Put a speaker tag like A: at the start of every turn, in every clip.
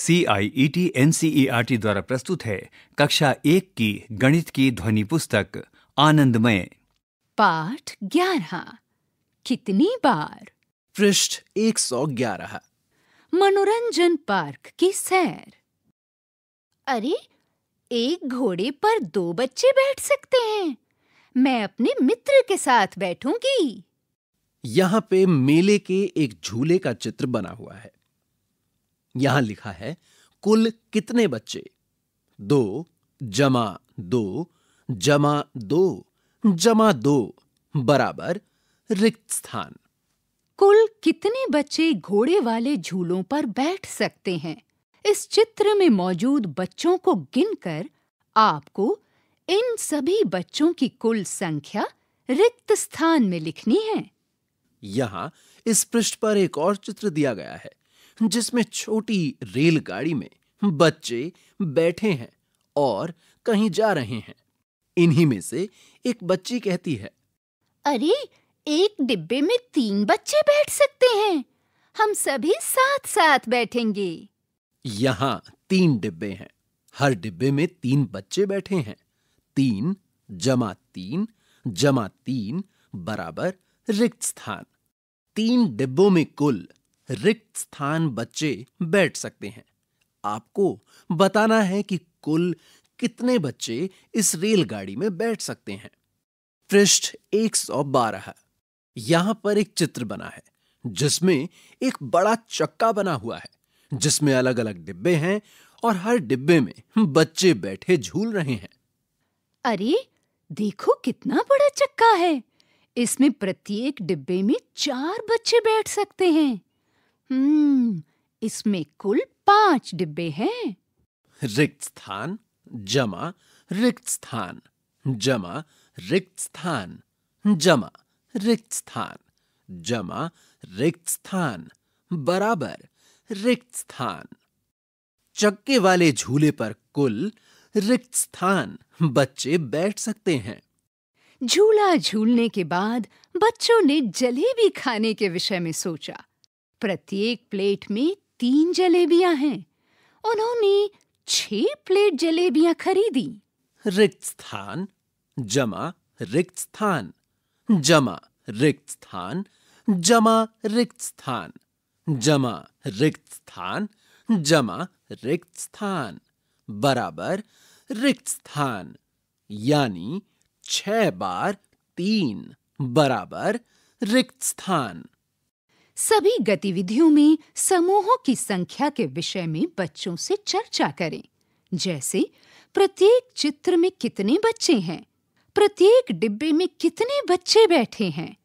A: C I E T N C E R T द्वारा प्रस्तुत है कक्षा एक की गणित की ध्वनि पुस्तक आनंदमय
B: पाठ ग्यारह कितनी बार पृष्ठ 111 मनोरंजन पार्क की सैर अरे एक घोड़े पर दो बच्चे बैठ सकते हैं मैं अपने मित्र के साथ बैठूंगी
A: यहाँ पे मेले के एक झूले का चित्र बना हुआ है यहां लिखा है कुल कितने बच्चे दो जमा दो जमा दो जमा दो बराबर रिक्त स्थान
B: कुल कितने बच्चे घोड़े वाले झूलों पर बैठ सकते हैं इस चित्र में मौजूद बच्चों को गिनकर आपको इन सभी बच्चों की कुल संख्या रिक्त स्थान में लिखनी है
A: यहाँ इस पृष्ठ पर एक और चित्र दिया गया है जिसमें छोटी रेलगाड़ी में बच्चे बैठे हैं और कहीं जा रहे हैं इन्हीं में से एक बच्ची कहती है
B: अरे एक डिब्बे में तीन बच्चे बैठ सकते हैं हम सभी साथ साथ बैठेंगे
A: यहाँ तीन डिब्बे हैं हर डिब्बे में तीन बच्चे बैठे हैं तीन जमा तीन जमा तीन बराबर रिक्त स्थान तीन डिब्बों में कुल रिक्त स्थान बच्चे बैठ सकते हैं आपको बताना है कि कुल कितने बच्चे इस रेलगाड़ी में बैठ सकते हैं पृष्ठ 112 यहां पर एक चित्र बना है जिसमें एक बड़ा चक्का बना हुआ है जिसमें अलग अलग डिब्बे हैं और हर डिब्बे में बच्चे बैठे झूल रहे हैं
B: अरे देखो कितना बड़ा चक्का है इसमें प्रत्येक डिब्बे में चार बच्चे बैठ सकते हैं हम्म इसमें कुल पांच डिब्बे हैं
A: रिक्त स्थान जमा रिक्त स्थान जमा रिक्त स्थान जमा रिक्त स्थान जमा रिक्त स्थान बराबर रिक्त स्थान चक्के वाले झूले पर कुल रिक्त स्थान बच्चे बैठ सकते हैं
B: झूला झूलने के बाद बच्चों ने जलेबी खाने के विषय में सोचा प्रत्येक प्लेट में तीन जलेबियां हैं उन्होंने छह प्लेट जलेबियां खरीदी रिक्त स्थान
A: जमा रिक्त स्थान जमा रिक्त स्थान जमा रिक्त स्थान जमा रिक्त स्थान जमा रिक्त स्थान बराबर रिक्त स्थान
B: यानी छह बार तीन बराबर रिक्त स्थान सभी गतिविधियों में समूहों की संख्या के विषय में बच्चों से चर्चा करें जैसे प्रत्येक चित्र में कितने बच्चे हैं प्रत्येक डिब्बे में कितने बच्चे बैठे हैं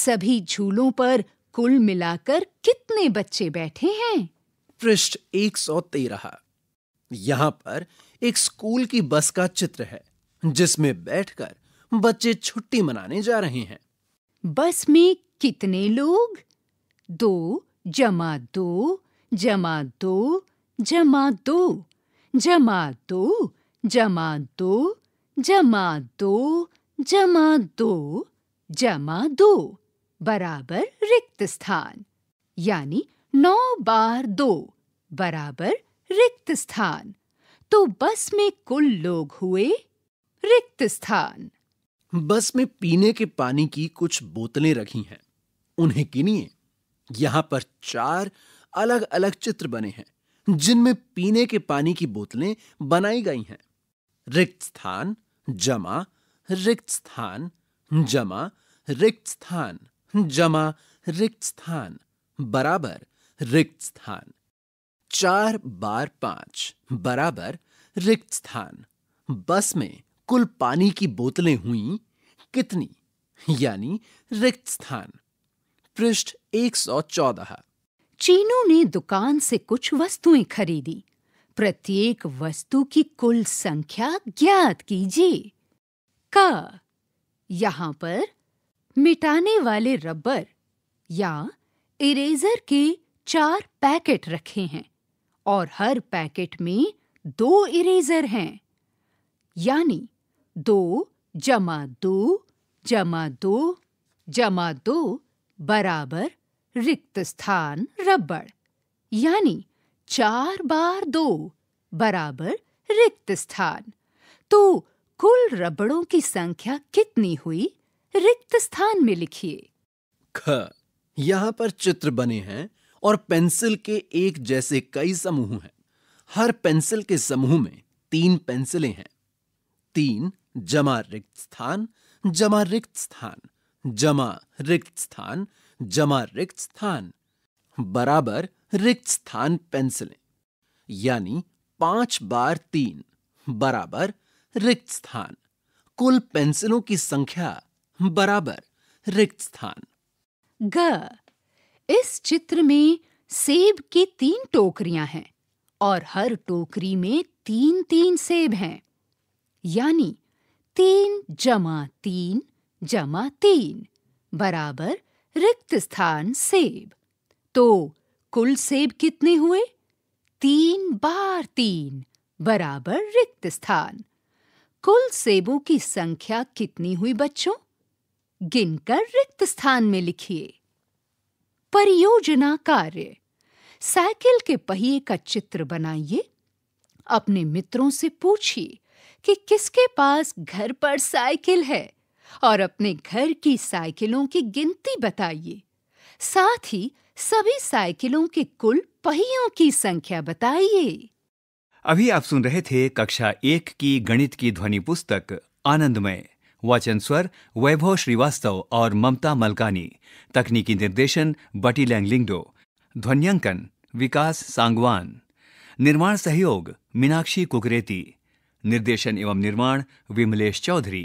B: सभी झूलों पर कुल मिलाकर कितने बच्चे बैठे हैं पृष्ठ एक
A: सौ तेरह यहाँ पर एक स्कूल की बस का चित्र है जिसमें बैठकर बच्चे छुट्टी मनाने जा रहे हैं
B: बस में कितने लोग दो जमा दो जमा दो जमा दो जमा दो जमा दो जमा दो जमा दो जमा दो बराबर रिक्त स्थान यानी नौ बार दो बराबर रिक्त स्थान तो बस में कुल लोग हुए रिक्त स्थान
A: बस में पीने के पानी की कुछ बोतलें रखी हैं उन्हें गिनिए यहां पर चार अलग अलग चित्र बने हैं जिनमें पीने के पानी की बोतलें बनाई गई हैं रिक्त स्थान जमा रिक्त स्थान जमा रिक्त स्थान जमा रिक्त स्थान बराबर रिक्त स्थान चार बार पांच बराबर रिक्त स्थान बस में कुल पानी की बोतलें हुई कितनी यानी रिक्त स्थान पृष्ठ 114
B: चीनू ने दुकान से कुछ वस्तुएं खरीदी प्रत्येक वस्तु की कुल संख्या ज्ञात कीजिए क यहाँ पर मिटाने वाले रबर या इरेजर के चार पैकेट रखे हैं और हर पैकेट में दो इरेजर हैं यानी दो जमा दो जमा दो जमा दो बराबर रिक्त स्थान रबड़ यानी चार बार दो बराबर रिक्त स्थान तो कुल रबड़ों की संख्या कितनी हुई रिक्त स्थान में लिखिए
A: ख यहाँ पर चित्र बने हैं और पेंसिल के एक जैसे कई समूह हैं हर पेंसिल के समूह में तीन पेंसिलें हैं तीन जमा रिक्त स्थान जमा रिक्त स्थान जमा रिक्त स्थान जमा रिक्त स्थान बराबर रिक्त स्थान पेंसिलें यानी पांच बार तीन बराबर रिक्त स्थान कुल पेंसिलों की संख्या बराबर रिक्त स्थान
B: ग इस चित्र में सेब की तीन टोकरियां हैं और हर टोकरी में तीन तीन सेब हैं यानी तीन जमा तीन जमा तीन बराबर रिक्त स्थान सेब तो कुल सेब कितने हुए तीन बार तीन बराबर रिक्त स्थान कुल सेबों की संख्या कितनी हुई बच्चों गिनकर रिक्त स्थान में लिखिए परियोजना कार्य साइकिल के पहिए का चित्र बनाइए अपने मित्रों से पूछिए कि किसके पास घर पर साइकिल है और अपने घर की साइकिलों की गिनती बताइए साथ ही सभी साइकिलों के कुल पहियों की संख्या बताइए
A: अभी आप सुन रहे थे कक्षा एक की गणित की ध्वनि पुस्तक आनंदमय वाचन स्वर वैभव श्रीवास्तव और ममता मलकानी तकनीकी निर्देशन बटी लैंगलिंगडो ध्वनियांकन विकास सांगवान निर्माण सहयोग मीनाक्षी कुकरेती निर्देशन एवं निर्माण विमलेश चौधरी